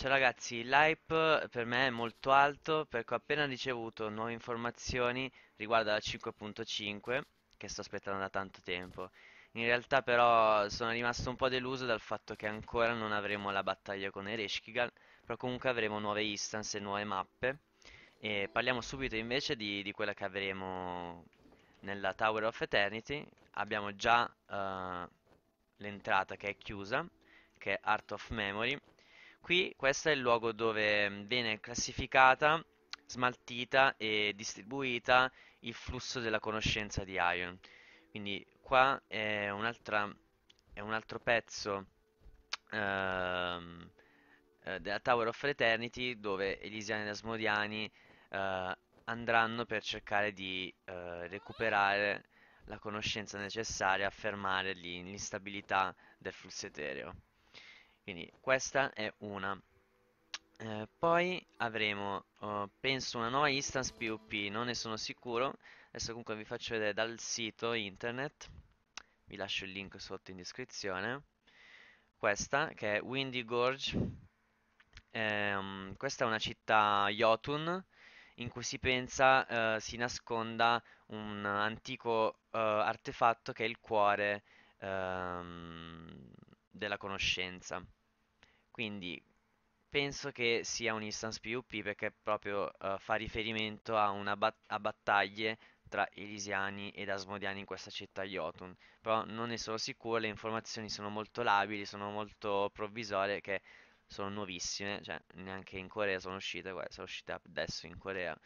Ciao ragazzi, l'hype per me è molto alto perché ho appena ricevuto nuove informazioni riguardo alla 5.5 che sto aspettando da tanto tempo. In realtà però sono rimasto un po' deluso dal fatto che ancora non avremo la battaglia con Ereshkigal, però comunque avremo nuove instance e nuove mappe. E parliamo subito invece di, di quella che avremo nella Tower of Eternity. Abbiamo già uh, l'entrata che è chiusa, che è Art of Memory Qui questo è il luogo dove mm, viene classificata, smaltita e distribuita il flusso della conoscenza di Ion. Quindi qua è, è un altro pezzo ehm, eh, della Tower of Eternity dove Elisiani e Asmodiani eh, andranno per cercare di eh, recuperare la conoscenza necessaria a fermare l'instabilità del flusso etereo. Quindi questa è una. Eh, poi avremo, oh, penso, una nuova instance POP, non ne sono sicuro. Adesso comunque vi faccio vedere dal sito internet. Vi lascio il link sotto in descrizione. Questa che è Windy Gorge. Eh, questa è una città Jotun in cui si pensa eh, si nasconda un antico eh, artefatto che è il cuore ehm, della conoscenza. Quindi penso che sia un instance PvP perché proprio uh, fa riferimento a, una bat- a battaglie tra Elisiani ed Asmodiani in questa città Jotun. Però non ne sono sicuro, le informazioni sono molto labili, sono molto provvisorie che sono nuovissime, cioè neanche in Corea sono uscite, guarda, sono uscite adesso in Corea.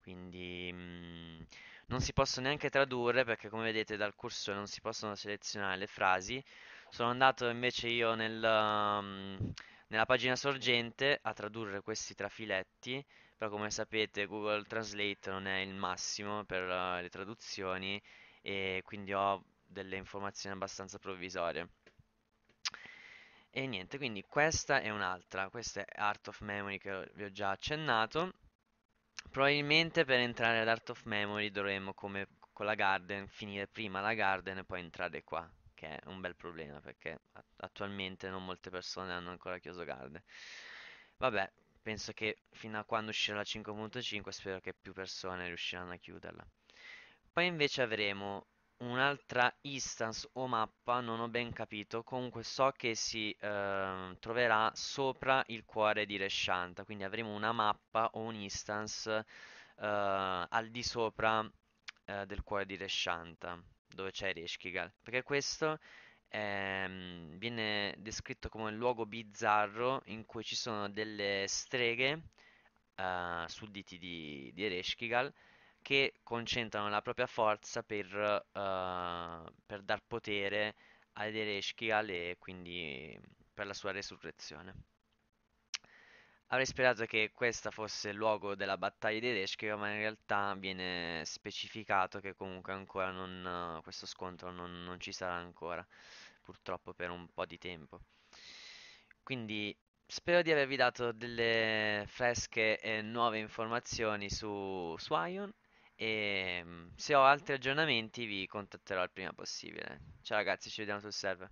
Quindi mh, mm, non si possono neanche tradurre perché come vedete dal cursore non si possono selezionare le frasi, sono andato invece io nel, um, nella pagina sorgente a tradurre questi trafiletti, però come sapete Google Translate non è il massimo per uh, le traduzioni e quindi ho delle informazioni abbastanza provvisorie. E niente, quindi questa è un'altra, questa è Art of Memory che vi ho già accennato. Probabilmente per entrare ad Art of Memory dovremmo, come con la Garden, finire prima la Garden e poi entrare qua che è un bel problema perché attualmente non molte persone hanno ancora chiuso Garde. Vabbè, penso che fino a quando uscirà la 5.5 spero che più persone riusciranno a chiuderla. Poi invece avremo un'altra instance o mappa, non ho ben capito, comunque so che si eh, troverà sopra il cuore di Reshanta, quindi avremo una mappa o un'instance eh, al di sopra eh, del cuore di Reshanta dove c'è Ereshkigal, perché questo ehm, viene descritto come un luogo bizzarro in cui ci sono delle streghe, eh, sudditi di, di Ereshkigal, che concentrano la propria forza per, eh, per dar potere ad Ereshkigal e quindi per la sua resurrezione. Avrei sperato che questa fosse il luogo della battaglia di Tedeschi, ma in realtà viene specificato che comunque ancora non, questo scontro non, non ci sarà ancora, purtroppo per un po' di tempo. Quindi spero di avervi dato delle fresche e nuove informazioni su, su Ion e se ho altri aggiornamenti vi contatterò il prima possibile. Ciao ragazzi, ci vediamo sul server.